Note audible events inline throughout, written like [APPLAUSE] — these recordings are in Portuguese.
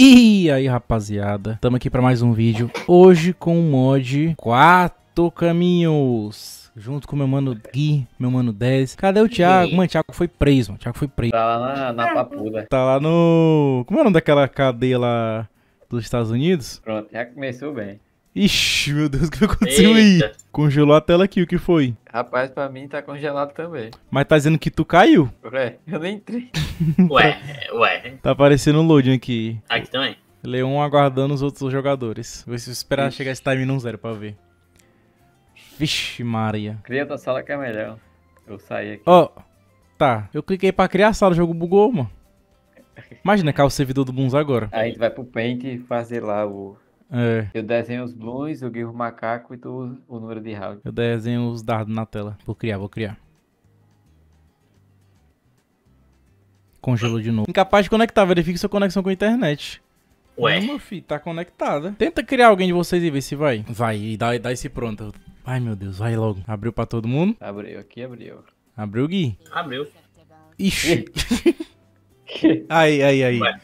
E aí rapaziada, estamos aqui para mais um vídeo, hoje com o mod 4 caminhos, junto com meu mano Gui, meu mano 10, cadê o Thiago? Mano, o Thiago foi preso, mano, Thiago foi preso. Tá lá na, na papuda. Tá lá no... como é o nome daquela cadeia lá dos Estados Unidos? Pronto, já começou bem. Ixi, meu Deus, o que aconteceu Eita. aí? Congelou a tela aqui, o que foi? Rapaz, pra mim tá congelado também. Mas tá dizendo que tu caiu? Ué, eu nem entrei. [LAUGHS] ué, ué. Tá aparecendo um loading aqui. Aqui também? Leon aguardando os outros jogadores. Vou esperar Ixi. chegar esse time num zero pra ver. Vixe Maria. Cria tua sala que é melhor. Eu saí aqui. Ó, oh, tá. Eu cliquei pra criar a sala, o jogo bugou, mano. Imagina cá o servidor do Buns agora. Aí a gente vai pro Paint fazer lá o é. Eu desenho os blooms, eu guio o macaco e tu o número de round. Eu desenho os dardos na tela. Vou criar, vou criar. Congelou de novo. Incapaz de conectar, verifique sua conexão com a internet. Ué? Não, meu filho, tá conectada. Tenta criar alguém de vocês e ver se vai. Vai, e dá, dá esse pronto. Ai, meu Deus, vai logo. Abriu pra todo mundo? Abriu, aqui abriu. Abriu, Gui? Abriu. Ixi. [LAUGHS] aí, aí, aí. Ué.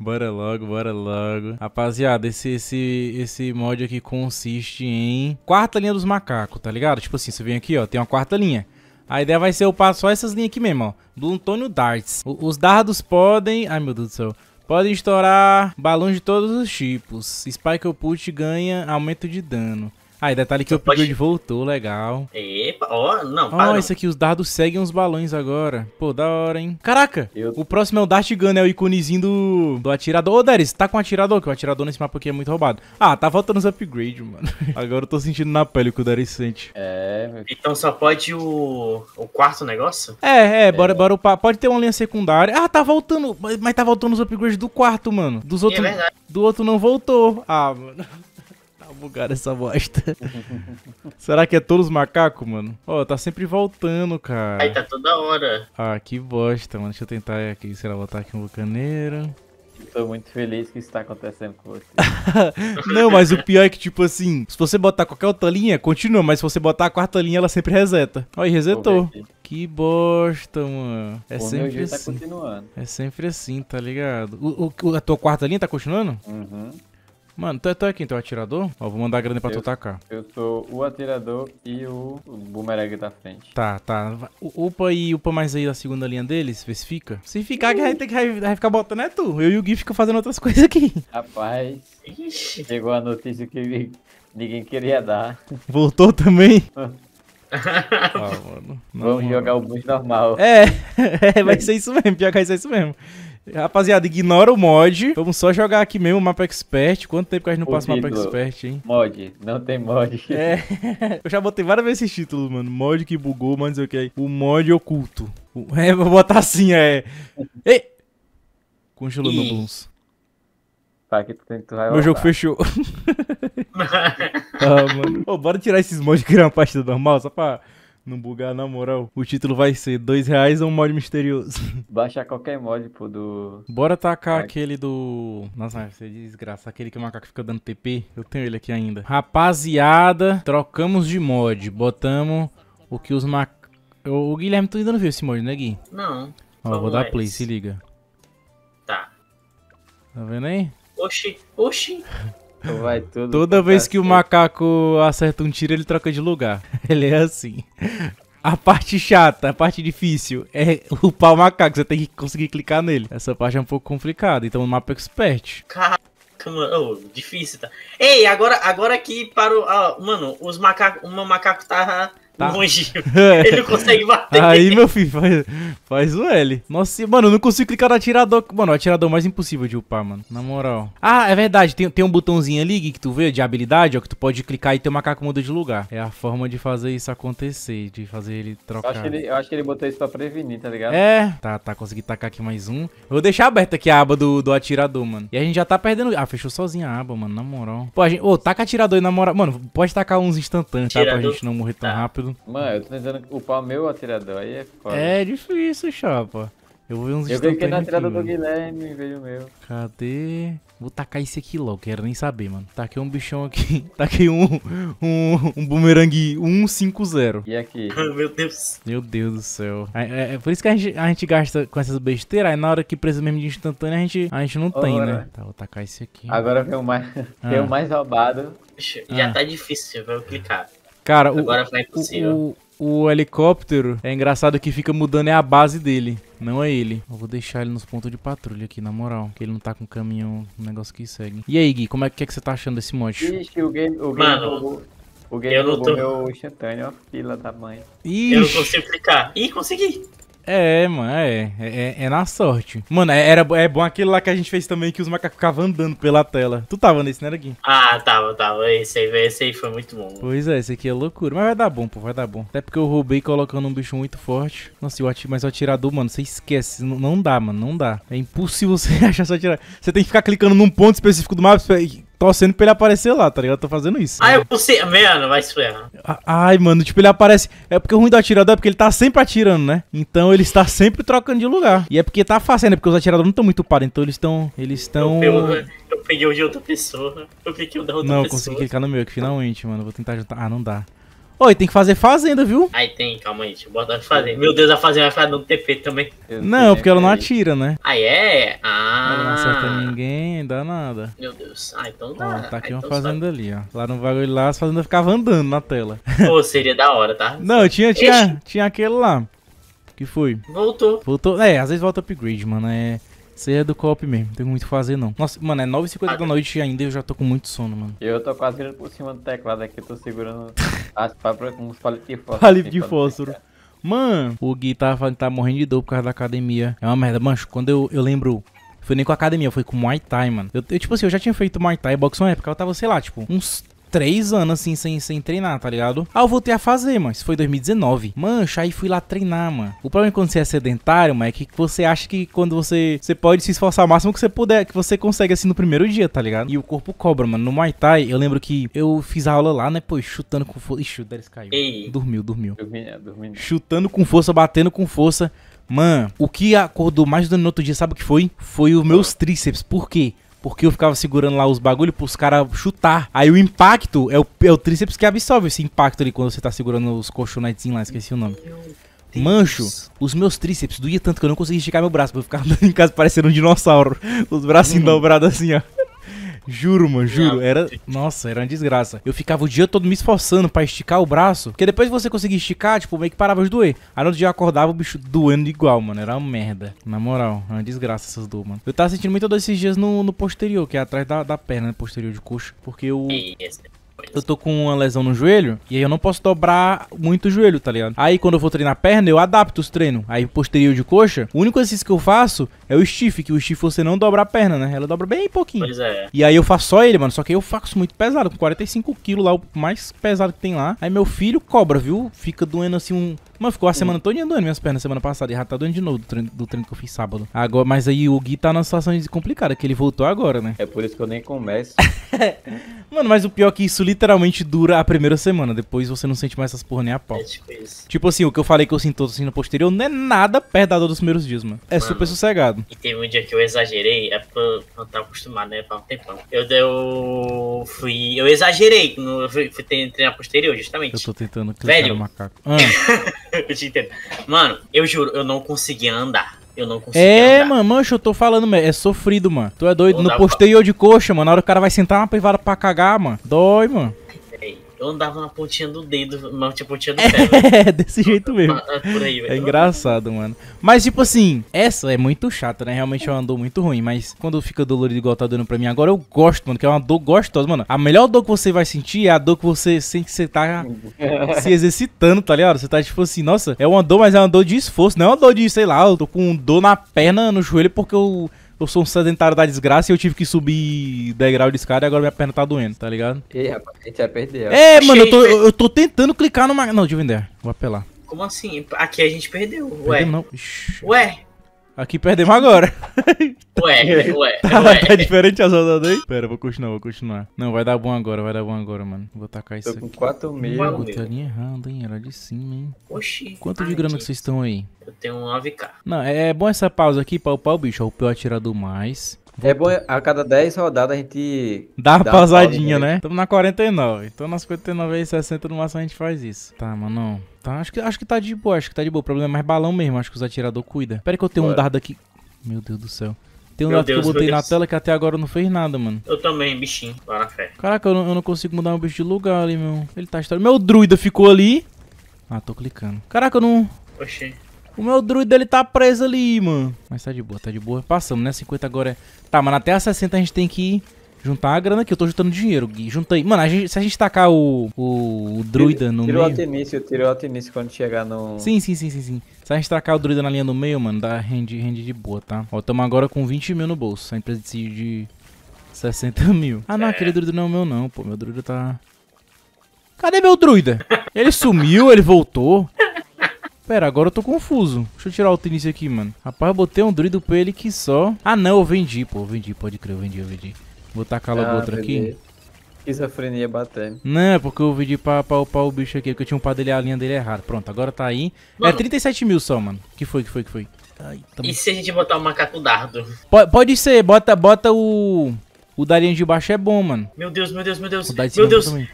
Bora logo, bora logo. Rapaziada, esse, esse, esse mod aqui consiste em quarta linha dos macacos, tá ligado? Tipo assim, você vem aqui, ó, tem uma quarta linha. A ideia vai ser eu upar só essas linhas aqui mesmo, ó. Bluntônio Darts. O, os dardos podem... Ai, meu Deus do céu. Podem estourar balões de todos os tipos. Spike Put ganha aumento de dano. Ah, e detalhe que o upgrade pode... voltou, legal. É, Ó, oh, não, Ah, oh, esse aqui, os dardos seguem os balões agora. Pô, da hora, hein? Caraca! Eu... O próximo é o Dart Gun, é o iconezinho do, do atirador. Ô, Deris, tá com o atirador? Que o atirador nesse mapa aqui é muito roubado. Ah, tá faltando os upgrades, mano. [LAUGHS] agora eu tô sentindo na pele o que o Deris sente. É... Então só pode o, o quarto negócio? É, é, bora, é. bora upar. Pode ter uma linha secundária. Ah, tá voltando. Mas tá voltando os upgrades do quarto, mano. Dos outros... É verdade. Do outro não voltou. Ah, mano bugaram essa bosta. [LAUGHS] Será que é todos macacos, mano? Ó, oh, tá sempre voltando, cara. Aí tá toda hora. Ah, que bosta, mano. Deixa eu tentar aqui, será botar aqui um bucaneiro. Tô muito feliz que isso tá acontecendo com você. [LAUGHS] não, mas o pior é que, tipo assim, se você botar qualquer outra linha, continua, mas se você botar a quarta linha, ela sempre reseta. Ó, e resetou. Que bosta, mano. É o sempre tá assim. Tá é sempre assim, tá ligado? O, o, a tua quarta linha tá continuando? Uhum. Mano, tu é, quem? Tu é atirador? Ó, vou mandar a grana pra eu, tu atacar. Eu sou o atirador e o, o boomerang da frente. Tá, tá. Upa e upa mais aí da segunda linha deles, vê se fica. Se ficar, que a gente tem que ficar botando é tu. Eu e o Gui ficam fazendo outras [LAUGHS] coisas aqui. Rapaz, chegou a notícia que ninguém queria dar. Voltou também? [LAUGHS] ah, mano. Não, Vamos mano. jogar o bus normal. É, [LAUGHS] é, vai ser isso mesmo. Pior que vai ser isso mesmo. Rapaziada, ignora o mod. Vamos só jogar aqui mesmo o mapa expert. Quanto tempo que a gente não passa o mapa expert, hein? Mod, não tem mod. É. [LAUGHS] Eu já botei várias vezes esses títulos, mano. Mod que bugou, mas não sei o que. O mod oculto. [LAUGHS] É, vou botar assim, é. [LAUGHS] Ei! Congelou meu blues. Tá, que tu tem que Meu jogo fechou. ah, mano. Ô, bora tirar esses mods e criar uma partida normal, só pra. Não bugar, na moral. O título vai ser dois reais ou um mod misterioso? [LAUGHS] Baixar qualquer mod, pô, do... Bora tacar Ai. aquele do... Nossa, você desgraça. Aquele que o macaco fica dando TP. Eu tenho ele aqui ainda. Rapaziada, trocamos de mod. Botamos o que os mac... O Guilherme, tu ainda não viu esse mod, né, Gui? Não. Ó, vou dar play, se liga. Tá. Tá vendo aí? Oxi, oxi. Então vai tudo. Toda vez que o macaco acerta um tiro, ele troca de lugar. [LAUGHS] Ele é assim. A parte chata, a parte difícil é upar o macaco. Você tem que conseguir clicar nele. Essa parte é um pouco complicada. Então, o mapa expert. Caraca, mano. Oh, difícil, tá? Ei, agora, agora aqui para o. Ah, mano, os macacos. O meu macaco tá Tá. Longe. [LAUGHS] Ele não consegue bater. Aí, meu filho, faz, faz o L. Nossa, mano, eu não consigo clicar no atirador. Mano, o atirador mais impossível de upar, mano. Na moral. Ah, é verdade. Tem, tem um botãozinho ali que tu vê de habilidade, ó, que tu pode clicar e teu macaco muda de lugar. É a forma de fazer isso acontecer, de fazer ele trocar. Eu acho que ele, eu acho que ele botou isso pra prevenir, tá ligado? É. Tá, tá. Consegui tacar aqui mais um. Eu vou deixar aberta aqui a aba do, do atirador, mano. E a gente já tá perdendo. Ah, fechou sozinha a aba, mano. Na moral. Pô, a gente. Ô, oh, taca atirador aí na moral. Mano, pode tacar uns instantâneos, tá? Pra gente não morrer tão tá. rápido tudo. Mano, eu tô tentando upar o meu atirador, aí é foda. É difícil, chapa. Eu vi uns Eu que é na tirada do Guilherme, veio o meu. Cadê? Vou tacar esse aqui logo, quero nem saber, mano. Taquei um bichão aqui. [LAUGHS] Taquei um. Um, um bumerangue 150. E aqui? [LAUGHS] meu Deus. Meu Deus do céu. É, é, é por isso que a gente, a gente, gasta com essas besteiras. Aí na hora que precisa mesmo de instantânea, a gente, a gente não Ora. tem, né? Tá, vou tacar esse aqui. Agora vem o mais, [LAUGHS] ah. o mais roubado. Já ah. tá difícil, vou clicar. Cara, Agora o, impossível. O, o, o helicóptero é engraçado que fica mudando é a base dele. Não é ele. Eu vou deixar ele nos pontos de patrulha aqui, na moral. Que ele não tá com o caminhão, o negócio que segue. E aí, Gui, como é que, é que você tá achando desse monte? Ixi, o game, o game Mano, jogou, o game eu não tô... meu é instantâneo, ó, fila da mãe. Ixi. Eu não consigo clicar. Ih, consegui! É, mano, é, é, é, na sorte. Mano, é, era, é bom aquele lá que a gente fez também, que os macacos ficavam andando pela tela. Tu tava nesse, né, Gui? Ah, tava, tava. Esse aí, esse aí foi muito bom. Mano. Pois é, esse aqui é loucura. Mas vai dar bom, pô, vai dar bom. Até porque eu roubei colocando um bicho muito forte. Nossa, eu ati... mas o atirador, mano, você esquece. não não dá, mano, não dá. É impossível [LAUGHS] você achar seu atirador. Você tem que ficar clicando num ponto específico do mapa torcendo pra ele aparecer lá, tá ligado? Eu tô fazendo isso. Ai, você. Mano, vai se Ai, mano, tipo, ele aparece. É porque o ruim do atirador é porque ele tá sempre atirando, né? Então ele está sempre trocando de lugar. E é porque tá fazendo, é porque os atiradores não estão muito parados, então eles estão. Eles estão. Eu, eu, peguei o de outra pessoa. Eu peguei o da outra não, pessoa. Não, consegui clicar no meu aqui finalmente, mano. Vou tentar juntar. Ah, não dá. Oi, tem que fazer fazenda, viu? Aí tem, calma aí, deixa eu botar fazenda. Meu Deus, a fazenda vai ficar dando TP também. não, porque ela não é. atira, né? Aí é? Ah. Ela não acerta ninguém, dá nada. Meu Deus. Ah, então dá. Ó, tá aqui aí ah, uma então fazenda sabe. ali, ó. Lá no bagulho lá, as fazendas ficavam andando na tela. Pô, seria da hora, tá? Não, tinha, tinha, tinha aquele lá. Que foi? Voltou. Voltou. É, às vezes volta upgrade, mano. É. Você é do cop mesmo, não tem muito o que fazer não. Nossa, mano, é 9h50 da noite ainda e eu já tô com muito sono, mano. Eu tô quase virando por cima do teclado aqui, tô segurando [LAUGHS] as papas com uns palitos de fósforo. Palito de fósforo. Mano, o Gui tá, tá morrendo de dor por causa da academia. É uma merda, mancho. Quando eu, eu lembro foi nem com a academia, foi com Muay Thai, mano. Eu, eu, tipo assim, eu já tinha feito Muay Thai boxe uma época. Eu tava, sei lá, tipo, uns três anos assim sem, sem treinar, tá ligado? Aí ah, eu voltei a fazer, mas foi 2019. Mancha, aí fui lá treinar, mano. O problema é quando você é sedentário, mano, é que você acha que quando você. Você pode se esforçar o máximo que você puder, que você consegue assim no primeiro dia, tá ligado? E o corpo cobra, mano. No Muay Thai, eu lembro que eu fiz a aula lá, né? Pô, chutando com força. Ixi, o Deres caiu. Ei. Dormiu, dormiu. Dormi, é, dormi. Chutando com força, batendo com força. Mano, o que acordou mais do no outro dia, sabe o que foi? Foi os meus tríceps. Por quê? Porque eu ficava segurando lá os bagulhos pros caras chutar. Aí o impacto é o, é o tríceps que absorve esse impacto ali quando você tá segurando os colchonetes lá, esqueci o nome. Mancho, os meus tríceps doía tanto que eu não conseguia esticar meu braço. Eu ficava [LAUGHS] em casa parecendo um dinossauro. Os braços uhum. dobrados assim, ó. Juro, mano, juro. Era. Nossa, era uma desgraça. Eu ficava o dia todo me esforçando pra esticar o braço. Porque depois que você conseguia esticar, tipo, meio que parava de doer. Aí no outro dia eu acordava o bicho doendo igual, mano. Era uma merda. Na moral, era é uma desgraça essas dores, mano. Eu tava sentindo muita dor esses dias no, no posterior, que é atrás da, da perna, né? Posterior de coxa. Porque eu eu tô com uma lesão no joelho e aí eu não posso dobrar muito o joelho, tá ligado? Aí quando eu vou treinar a perna, eu adapto os treinos. Aí posterior de coxa, o único exercício que eu faço é o stiff, que o stiff você não dobra a perna, né? Ela dobra bem pouquinho. Pois é. E aí eu faço só ele, mano. Só que eu faço muito pesado, com 45 quilos lá, o mais pesado que tem lá. Aí meu filho cobra, viu? Fica doendo assim um... Mano, ficou a hum. semana toda doendo minhas pernas semana passada. E já tá doendo de novo do treino, do treino que eu fiz sábado. Agora, mas aí o Gui tá numa situação complicada, que ele voltou agora, né? É por isso que eu nem começo. [LAUGHS] mano, mas o pior é que isso literalmente dura a primeira semana. Depois você não sente mais essas porra nem a pau. É tipo isso. Tipo assim, o que eu falei que eu sinto assim no posterior não é nada perto da dor dos primeiros dias, mano. É mano, super sossegado. E teve um dia que eu exagerei, é porque eu não tava acostumado, né? Pra um tempão. Eu, eu fui. Eu exagerei. No, eu fui, fui treinar posterior, justamente. Eu tô tentando clicar Velho. no macaco. Ah. [LAUGHS] eu te entendo. Mano, eu juro, eu não conseguia andar. Eu não consigo. É, mano, mancha, eu tô falando, mano. É sofrido, mano. Tu é doido. Não no posterior pra... de coxa, mano. Na hora o cara vai sentar na privada pra cagar, mano. Dói, mano eu andava na pontinha do dedo, tinha pontinha do é, pé. É, [LAUGHS] desse jeito mesmo. É, aí, é engraçado, mano. Mas, tipo assim, essa é muito chata, né? Realmente é uma dor muito ruim, mas quando fica dolorido igual tá dando pra mim agora, eu gosto, mano, que é uma dor gostosa, mano. A melhor dor que você vai sentir é a dor que você sente que você tá [LAUGHS] se exercitando, tá ligado? Você tá, tipo assim, nossa, é uma dor, mas é uma dor de esforço, não é uma dor de, sei lá, eu tô com dor na perna, no joelho, porque eu eu sou um sedentário da desgraça e eu tive que subir degrau de escada e agora minha perna tá doendo, tá ligado? Ei, rapaz, a gente vai perder. Ó. É, Achei, mano, eu tô, eu tô tentando clicar numa. Não, deixa eu vender. Vou apelar. Como assim? Aqui a gente perdeu. Ué. Perdeu, não. Ixi. Ué, Aqui perdemos agora. [LAUGHS] [LAUGHS] Ué, ué, tá, ué. Tá diferente as rodadas aí? Pera, vou continuar, vou continuar. Não, vai dar bom agora, vai dar bom agora, mano. Vou tacar isso aqui. Tô com 4 meio. Pô, a linha é errada, hein? Era é de cima, hein? Oxi. Quanto de grana que vocês estão aí? Eu tenho um 9k. Não, é, é bom essa pausa aqui pra upar o bicho. o pior atirador mais. É bom a cada 10 rodadas a gente. Dá uma pausadinha, né? né? Tamo na 49. Então nas 49 e 60 no máximo a gente faz isso. Tá, mano. Tá, acho que, acho que tá de boa, acho que tá de boa. O problema é mais balão mesmo, acho que os atirador cuida. Pera que eu tenho um dardo aqui. Meu Deus do céu. Tem um meu dado Deus, que eu botei na tela que até agora não fez nada, mano. Eu também, bichinho. Para a fé. Caraca, eu não, eu não, consigo mudar meu bicho de lugar ali, meu. Ele tá estranho. Meu druida ficou ali. Ah, tô clicando. Caraca, eu não. Oxi. O meu druida, ele tá preso ali, mano. Mas tá de boa, tá de boa. Passamos, né? 50 agora é... Tá, mano, até a 60 a gente tem que juntar a grana aqui. Eu tô juntando dinheiro, Gui. Juntei. Mano, a gente, se a gente tacar o, o, o druida no no tiro meio... Tirou o Artemício, tirou o Artemício quando chegar no... Sim, sim, sim, sim, sim. Se a gente tacar o druida na linha no meio, mano, dá rende, rende de boa, tá? Ó, tamo agora com 20 mil no bolso. A empresa decide de 60 [LAUGHS] mil. Ah, não, é. aquele druida não é o meu não, pô. Meu druida tá... Cadê meu druida? Ele sumiu, ele voltou. Pera, agora eu tô confuso. Deixa eu tirar o tênis aqui, mano. Rapaz, eu botei um druido pra ele que só... Ah, não, eu vendi, pô. Eu vendi, pode crer, eu vendi, eu vendi. Vou tacar logo ah, outro vendi. aqui. Esquizofrenia batendo. Não, é porque eu vendi pra, pra upar o bicho aqui, porque eu tinha upado ele, a linha dele é errada. Pronto, agora tá aí. É mano. É 37 mil só, mano. Que foi, que foi, que foi? Ai, tamo... E se a gente botar o um macaco dardo? Pode, pode ser, bota, bota o... O da de baixo é bom, mano. Meu Deus, meu Deus, meu Deus. Meu Deus. Também.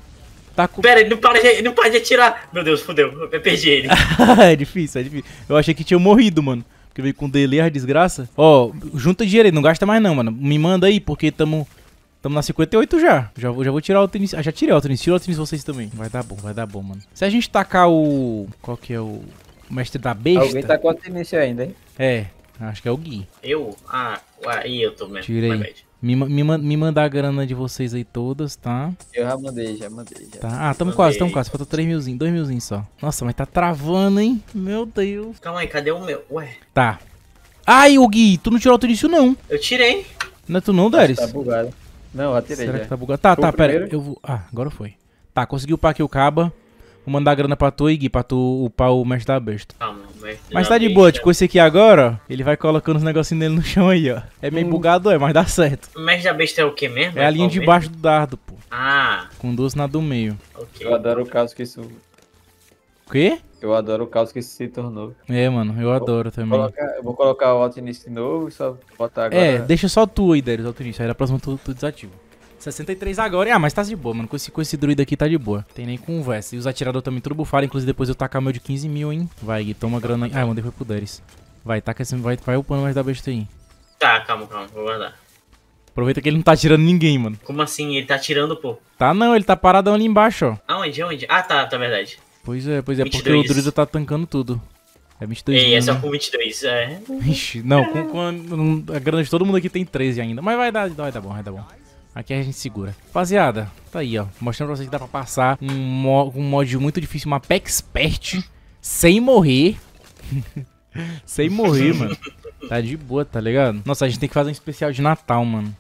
Tá com... Pera, ele não para, de, não para de atirar. Meu Deus, fodeu. Eu perdi ele. [LAUGHS] é difícil, é difícil. Eu achei que tinha morrido, mano. Porque veio com delay a desgraça. Ó, junta dinheiro aí, não gasta mais não, mano. Me manda aí, porque tamo... Tamo na 58 já. Já vou, já vou tirar o tênis. Ah, já tirei o tênis. Tira o tênis vocês também. Vai dar bom, vai dar bom, mano. Se a gente tacar o... Qual que é o... o mestre da besta... Alguém tacou o tênis ainda, hein? É. Acho que é o Gui. Eu? Ah, aí eu tô mesmo. Tirei. Me, me, me mandar a grana de vocês aí todas, tá? Eu já mandei, já mandei. Já. Tá. Ah, tamo mandei. quase, tamo quase. Falta 3 milzinho, 2 milzinho só. Nossa, mas tá travando, hein? Meu Deus. Calma aí, cadê o meu? Ué. Tá. Ai, o Gui, tu não tirou tudo isso não. Eu tirei. Não é tu não, Dares? Tá bugado. Não, atirei Será já. que tá bugado? Tá, foi tá, pera. Eu vou... Ah, agora foi. Tá, consegui upar aqui o Caba. Vou mandar a grana pra tu, Gui, pra tu upar o mestre da besta. Calma. Mas, mas tá de boa, tipo esse aqui agora, ó. Ele vai colocando os negocinhos dele no chão aí, ó. É meio hum. bugado, é, mas dá certo. O mestre da besta é o que mesmo? É a é linha é debaixo do dardo, pô. Ah. Com duas na do meio. Okay. Eu adoro o caso que isso. O quê? Eu adoro o caos que se tornou. É, mano, eu adoro também. Colocar, eu vou colocar o alto início de novo e só botar é, agora. É, deixa só tu aí, Darius, alto início. Aí na próxima tu, tu desativa. 63 agora. Ah, mas tá de boa, mano. Com esse, com esse druida aqui tá de boa. Tem nem conversa. E os atiradores também tudo Inclusive, depois eu tacar meu de 15 mil, hein. Vai, Gui, toma grana aí. Ah, mandei foi pro Deres. Vai, taca esse... Vai, vai upando mais da besta aí. Tá, calma, calma. Vou guardar. Aproveita que ele não tá atirando ninguém, mano. Como assim? Ele tá atirando, pô? Tá não, ele tá paradão ali embaixo, ó. Aonde? Aonde? Ah, tá, tá verdade. Pois é, pois é, 22. porque o druida tá tancando tudo. É 22 Ei, é mil, é só né? com 22, é. Ixi, não, com, com a, a, grana de todo mundo aqui tem 13 ainda. Mas vai dar, vai dar bom, vai dar bom. Aqui a gente segura. Rapaziada, tá aí, ó. Mostrando pra vocês que dá pra passar um, mo um mod muito difícil, uma pack expert, sem morrer. [LAUGHS] sem morrer, mano. Tá de boa, tá ligado? Nossa, a gente tem que fazer um especial de Natal, mano.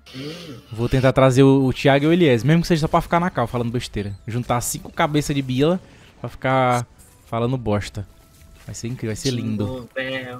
Vou tentar trazer o, o Thiago e o Elias, mesmo que seja só pra ficar na cal falando besteira. Juntar cinco cabeças de bila pra ficar falando bosta. Vai ser incrível, vai ser lindo.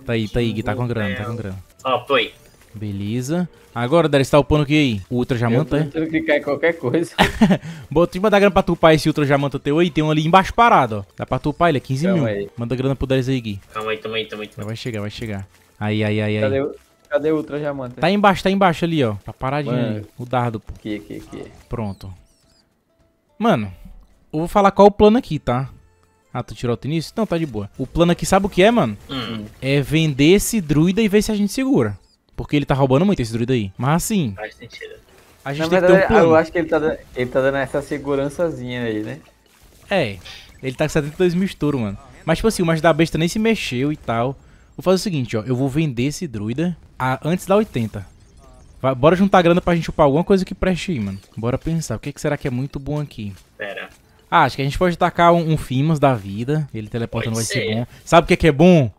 Tá aí, tá aí, Gui, tá com grana, tá com grana. Ó, oh, foi. Beleza. Agora, Dara, você tá upando o que aí? O Ultra Jamanta, né? Eu é? que em qualquer coisa. [LAUGHS] Bota, deixa mandar grana pra tupar esse Ultra Jamanta teu aí. Tem um ali embaixo parado, ó. Dá pra tupar ele, é 15 calma mil. Aí. Manda grana pro Darius aí, Gui. Calma aí, calma aí, calma aí. Calma. Vai chegar, vai chegar. Aí, aí, aí, aí. Cadê o... Cadê o Ultra Jamanta? Tá embaixo, tá embaixo ali, ó. Tá paradinho Mano. ali. O dardo, pô. Aqui, aqui, aqui. Pronto. Mano, eu vou falar qual o plano aqui, tá? Ah, tu tirou o início? Não, tá de boa. O plano aqui, sabe o que é, mano? Hum. É vender esse druida e ver se a gente segura. Porque ele tá roubando muito esse druida aí. Mas assim. Faz sentido. A gente Na tem que ter um plano. Eu acho que ele tá, dando, ele tá dando essa segurançazinha aí, né? É. Ele tá com 72 mil estouro, mano. Mas, tipo assim, o macho da besta nem se mexeu e tal. Vou fazer o seguinte, ó. Eu vou vender esse druida a, antes da 80. Vai, bora juntar grana pra gente upar alguma coisa que preste aí, mano. Bora pensar. O que, que será que é muito bom aqui? Pera. Ah, acho que a gente pode tacar um, um Fimas da vida. Ele teleportando pode vai ser. ser bom. Sabe o que, é que é bom?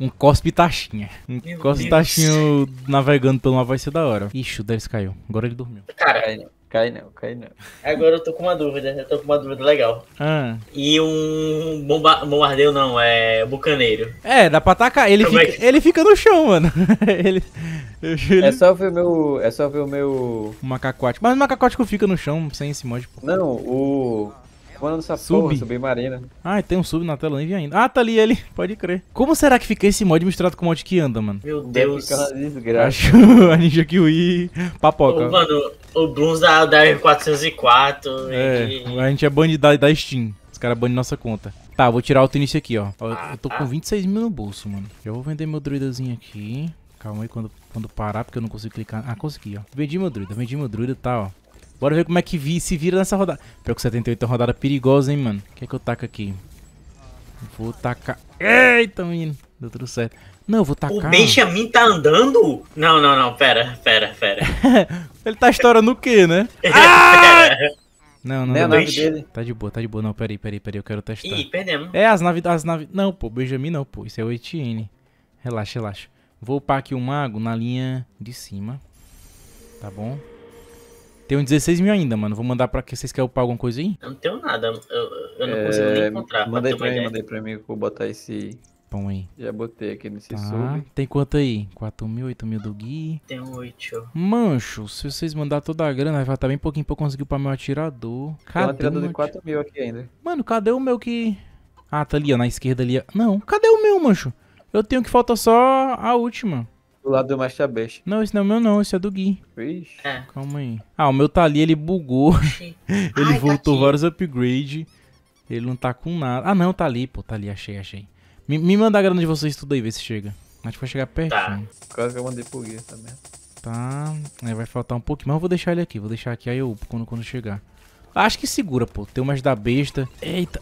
Um cospe taxinha. Um Meu cospe taxinha navegando pelo mar vai ser da hora. Ixi, o Darius caiu. Agora ele dormiu. Cara, Cai não, cai não. Agora eu tô com uma dúvida, eu tô com uma dúvida legal. Ah. E um bomba bombardeio não, é bucaneiro. É, dá pra atacar. Ele, é fica, é que... ele fica no chão, mano. [LAUGHS] ele, É só ver o meu. É só ver o meu. O macacote. Mas o macacote que fica no chão, sem esse mod, pô. Não, o. Manda nessa sub. porra, submarina. Ah, tem um sub na tela, nem vi ainda. Ah, tá ali ele, [LAUGHS] pode crer. Como será que fica esse mod misturado com o mod que anda, mano? Meu Deus. Acho [LAUGHS] a Ninja Kiwi papoca. Ô, mano, o Bruns da, da R404. É, e... a gente é bandidade da Steam. Os caras banem nossa conta. Tá, vou tirar o tênis aqui, ó. Eu ah, tô com 26 tá. mil no bolso, mano. Já vou vender meu druidazinho aqui. Calma aí quando, quando parar, porque eu não consigo clicar. Ah, consegui, ó. Vendi meu druida, vendi meu druida, tá, ó. Bora ver como é que vi, se vira nessa rodada. Pior que 78 é uma rodada perigosa, hein, mano. O que é que eu taco aqui? Vou tacar... Eita, menino. Deu tudo certo. Não, eu vou tacar... O Benjamin tá andando? Não, não, não. Pera, pera, pera. [LAUGHS] Ele tá estourando o quê, né? [LAUGHS] ah! Não, não, não. É a nave dele. Tá de boa, tá de boa. Não, peraí, peraí, peraí. Eu quero testar. Ih, perdemos. É, as naves... As naves... Não, pô. Benjamin não, pô. Isso é o Etienne. Relaxa, relaxa. Vou upar aqui o mago na linha de cima. Tá bom? Tenho 16 mil ainda, mano. Vou mandar pra que vocês querem upar alguma coisa aí? Eu não tenho nada. Eu, eu não é... consigo nem encontrar. Mandei pra, pra mim, mandei pra mim que eu vou botar esse. Pão aí. Já botei aqui nesse tá. sub. Tem quanto aí? 4 mil, 8 mil do Gui. Tem 8. Mancho, se vocês mandar toda a grana, vai faltar tá bem pouquinho pra eu conseguir upar meu atirador. Cadê? Tem um atirador de 4 mil aqui ainda. Mano, cadê o meu que. Ah, tá ali, ó. Na esquerda ali, ó. Não, cadê o meu, mancho? Eu tenho que falta só a última. Do lado do Master Best. Não, esse não é meu não, esse é do Gui. Ixi. É. Calma aí. Ah, o meu tá ali, ele bugou. [LAUGHS] ele Ai, voltou tá vários upgrades. Ele não tá com nada. Ah, não, tá ali, pô. Tá ali, achei, achei. Me, me manda a grana de vocês tudo aí, ver se chega. Acho que vai chegar pertinho. Tá. Quase que eu mandei pro Gui também. Tá. É, vai faltar um pouquinho, mas eu vou deixar ele aqui. Vou deixar aqui, aí eu, quando, quando chegar. Acho que segura, pô. Tem umas da besta. Eita.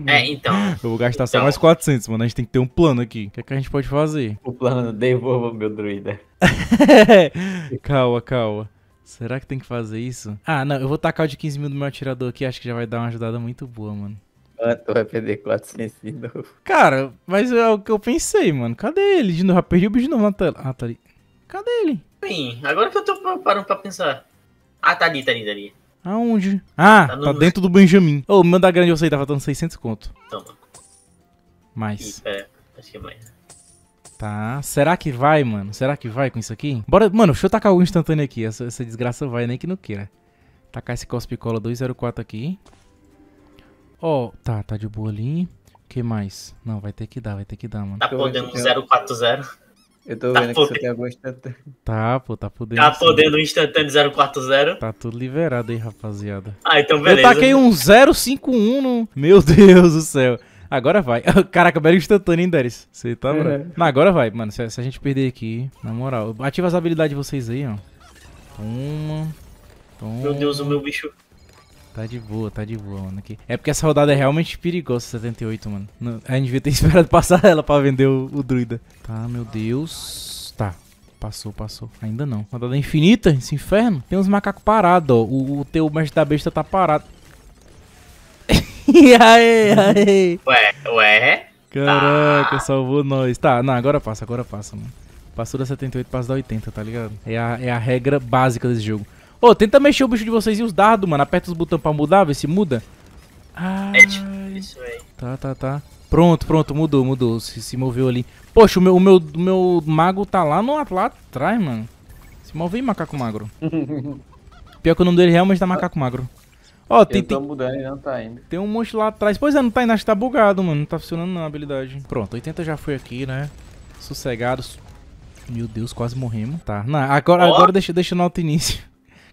É, né? então. Eu vou gastar então. só mais 400, mano. A gente tem que ter um plano aqui. O que, é que a gente pode fazer? O plano, devolva meu druida. [LAUGHS] calma, calma. Será que tem que fazer isso? Ah, não, eu vou tacar o de 15 mil do meu atirador aqui. Acho que já vai dar uma ajudada muito boa, mano. Ah, tu vai perder 400 de novo. Cara, mas é o que eu pensei, mano. Cadê ele de novo? Já perdi o bicho de novo na tela. Ah, tá ali. Cadê ele? Bem, agora que eu tô parando pra pensar. Ah, tá ali, tá ali, tá ali. Aonde? Ah, tá, tá, no... dentro do Benjamin. Ô, oh, manda grande você aí, tava dando 600 conto. Toma. Então, tá. Mais. E, é, acho que é mais. Tá. Será que vai, mano? Será que vai com isso aqui? Bora, mano, deixa eu tacar o instantâneo aqui. Essa, essa desgraça vai, nem que não queira. Tacar esse Cospicola 204 aqui. Ó, oh, tá, tá de boa ali. O que mais? Não, vai ter que dar, vai ter que dar, mano. Tá podendo 040. Eu tô tá vendo que você tem algum instantâneo. Tá, pô, tá podendo. Tá podendo um instantâneo 040. Tá tudo liberado aí, rapaziada. Ah, então beleza. Eu taquei um 051 no... Meu Deus do céu. Agora vai. [LAUGHS] Caraca, belo instantâneo, hein, Deris? Você tá É. Não, agora vai, mano. Se, se, a gente perder aqui, na moral. Ativa as habilidades de vocês aí, ó. Toma. Toma. Meu Deus, o meu bicho Tá de boa, tá de boa, mano. Aqui. É porque essa rodada é realmente perigosa, 78, mano. a gente devia ter [LAUGHS] esperado passar ela pra vender o, o druida. Tá, meu Deus. Tá. Passou, passou. Ainda não. Rodada infinita, esse inferno. Tem uns macacos parados, ó. O, o teu mestre da besta tá parado. aê, [LAUGHS] aê. Ué, ué? Caraca, tá. salvou nós. Tá, não, agora passa, agora passa, mano. Passou da 78, passa da 80, tá ligado? É a, é a regra básica desse jogo. Ô, oh, tenta mexer o bicho de vocês e os dardos, mano. Aperta os botões pra mudar, vê se muda. Ah, isso aí. Tá, tá, tá. Pronto, pronto, mudou, mudou. Se, se moveu ali. Poxa, o meu, o meu, o meu mago tá lá, no, lá atrás, mano. Se move aí, macaco magro. [LAUGHS] Pior que o nome dele realmente tá macaco magro. Ó, oh, tem. Tô tem, mudando, não tá indo. tem um monte lá atrás. Pois é, não tá indo, acho que tá bugado, mano. Não tá funcionando não a habilidade. Pronto, 80 já foi aqui, né? Sossegados. Meu Deus, quase morremos. Tá. Não, agora, agora deixa, deixa no alto início.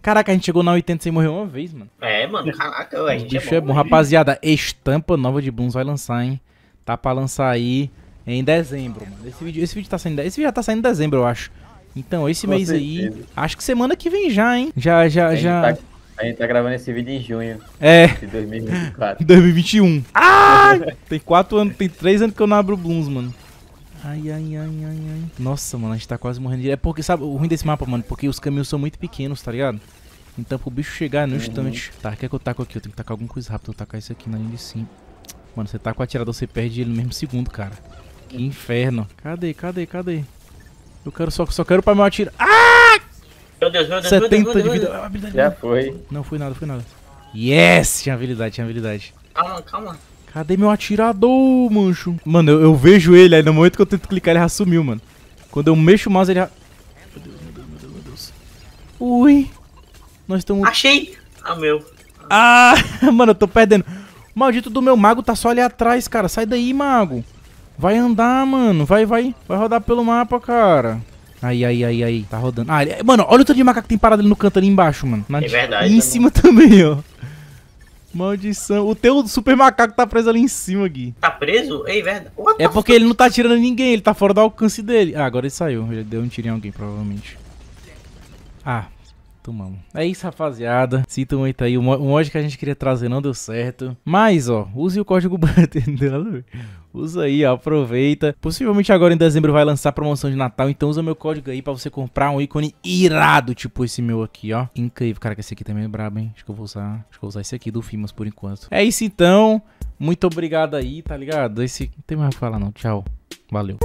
Caraca, a gente chegou na 80 sem morrer uma vez, mano. É, mano, caraca, a gente. É bicho é bom, é bom. rapaziada. Estampa nova de Blooms vai lançar, hein? Tá pra lançar aí em dezembro, mano. Esse vídeo, esse vídeo tá saindo. Esse vídeo já tá saindo em dezembro, eu acho. Então, esse Com mês certeza. aí. Acho que semana que vem já, hein? Já, já, a já. Tá, a gente tá gravando esse vídeo em junho. É. De 2024. 2021. [LAUGHS] Ah! tem quatro anos, tem três anos que eu não abro Blooms, mano. Ai, ai, ai, ai, ai. Nossa, mano, a gente tá quase morrendo É porque, sabe, o ruim desse mapa, mano, porque os caminhos são muito pequenos, tá ligado? Então, pro bicho chegar no uhum. instante... Tá, quer que eu taco aqui? Eu tenho que tacar alguma coisa rápida. Eu tacar isso aqui na linha de cima. Mano, você tá com o atirador, você perde ele no mesmo segundo, cara. Que inferno. Cadê, cadê, cadê? Eu quero só, só quero pra meu atirar. Ah! Meu Deus, meu Deus, 70 meu Deus, meu Deus, meu Deus. de vida. Já foi. Não, foi nada, foi nada. Yes! Tinha habilidade, tinha habilidade. Calma, calma. Cadê meu atirador, mancho? Mano, eu, eu, vejo ele, aí no momento que eu tento clicar, ele já sumiu, mano. Quando eu mexo o mouse, ele já... Meu Deus, meu Deus, meu Deus, meu Deus. Ui. Nós estamos... Achei! Ah, meu. Ah, [LAUGHS] mano, eu tô perdendo. O maldito do meu mago tá só ali atrás, cara. Sai daí, mago. Vai andar, mano. Vai, vai. Vai rodar pelo mapa, cara. Aí, aí, aí, aí. Tá rodando. Ah, ele... Mano, olha o tanto de macaco que tem parado ali no canto ali embaixo, mano. Na... É verdade. E em também. Né, cima [LAUGHS] também, ó. Maldição. O teu super macaco tá preso ali em cima, Gui. Tá preso? Ei, verdade. É porque ele não tá atirando ninguém, ele tá fora do alcance dele. Ah, agora ele saiu. Ele deu um tiro em alguém, provavelmente. Ah, é isso, rapaziada. Sinto muito aí. Tá o mod que a gente queria trazer não deu certo. Mas, ó, use o código [LAUGHS] entendeu? Usa aí, ó, aproveita. Possivelmente agora em dezembro vai lançar promoção de Natal, então usa meu código aí pra você comprar um ícone irado, tipo esse meu aqui, ó. Incrível. Cara, que esse aqui também é brabo, hein? Acho que eu vou usar, acho que eu vou usar esse aqui do Fimas por enquanto. É isso então. Muito obrigado aí, tá ligado? Esse não tem mais o que falar não. Tchau. Valeu.